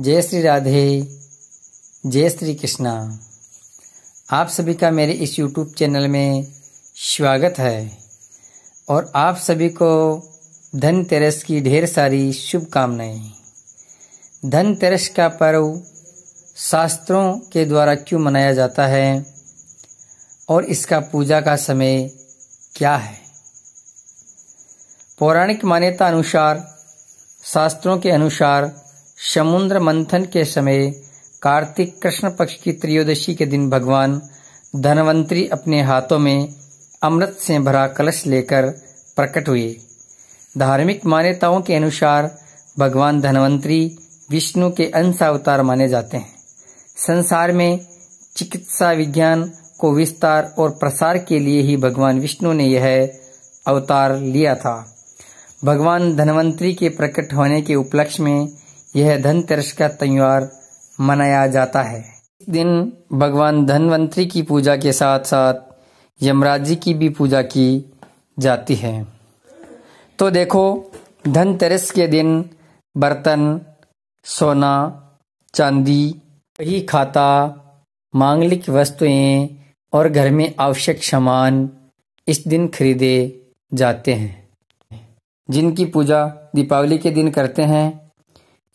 जय श्री राधे जय श्री कृष्णा आप सभी का मेरे इस यूट्यूब चैनल में स्वागत है और आप सभी को धनतेरस की ढेर सारी शुभकामनाएं धनतेरस का पर्व शास्त्रों के द्वारा क्यों मनाया जाता है और इसका पूजा का समय क्या है पौराणिक मान्यता अनुसार शास्त्रों के अनुसार समुद्र मंथन के समय कार्तिक कृष्ण पक्ष की त्रयोदशी के दिन भगवान धनवंतरी अपने हाथों में अमृत से भरा कलश लेकर प्रकट हुए धार्मिक मान्यताओं के अनुसार भगवान धनवंतरी विष्णु के अंश अवतार माने जाते हैं संसार में चिकित्सा विज्ञान को विस्तार और प्रसार के लिए ही भगवान विष्णु ने यह अवतार लिया था भगवान धनवंतरी के प्रकट होने के उपलक्ष्य में यह धनतेरस का त्यौहार मनाया जाता है इस दिन भगवान धनवंतरी की पूजा के साथ साथ यमराज जी की भी पूजा की जाती है तो देखो धनतेरस के दिन बर्तन सोना चांदी वही खाता मांगलिक वस्तुएं और घर में आवश्यक सामान इस दिन खरीदे जाते हैं जिनकी पूजा दीपावली के दिन करते हैं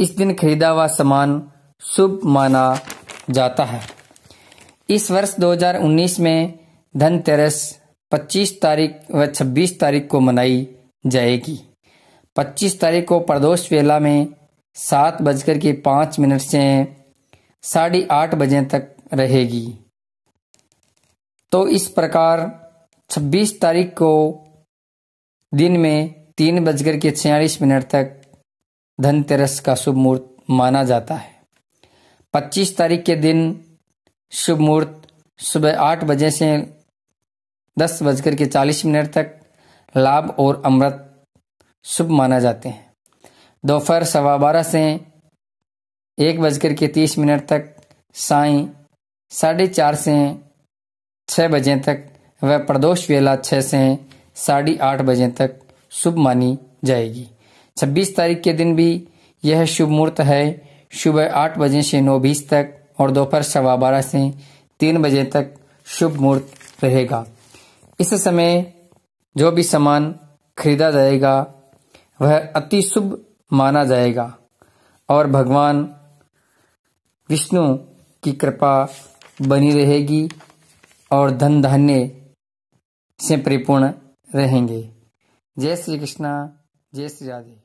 इस दिन खरीदा हुआ सामान शुभ माना जाता है इस वर्ष 2019 में धनतेरस 25 तारीख व 26 तारीख को मनाई जाएगी 25 तारीख को प्रदोष वेला में सात बजकर के पाँच मिनट से साढ़े आठ बजे तक रहेगी तो इस प्रकार 26 तारीख को दिन में तीन बजकर के छियालीस मिनट तक धनतेरस का शुभ मुहूर्त माना जाता है 25 तारीख के दिन शुभ मुहूर्त सुबह आठ बजे से दस बजकर के चालीस मिनट तक लाभ और अमृत शुभ माना जाते हैं दोपहर सवा बारह से एक बजकर के तीस मिनट तक साई साढ़े चार से छः बजे तक वह प्रदोष वेला छः से साढ़े आठ बजे तक शुभ मानी जाएगी छब्बीस तारीख के दिन भी यह शुभ मुहूर्त है सुबह आठ बजे से नौ बीस तक और दोपहर सवा बारह से तीन बजे तक शुभ मुहूर्त रहेगा इस समय जो भी सामान खरीदा जाएगा वह अति शुभ माना जाएगा और भगवान विष्णु की कृपा बनी रहेगी और धन धान्य से परिपूर्ण रहेंगे जय श्री कृष्णा जय श्री राधे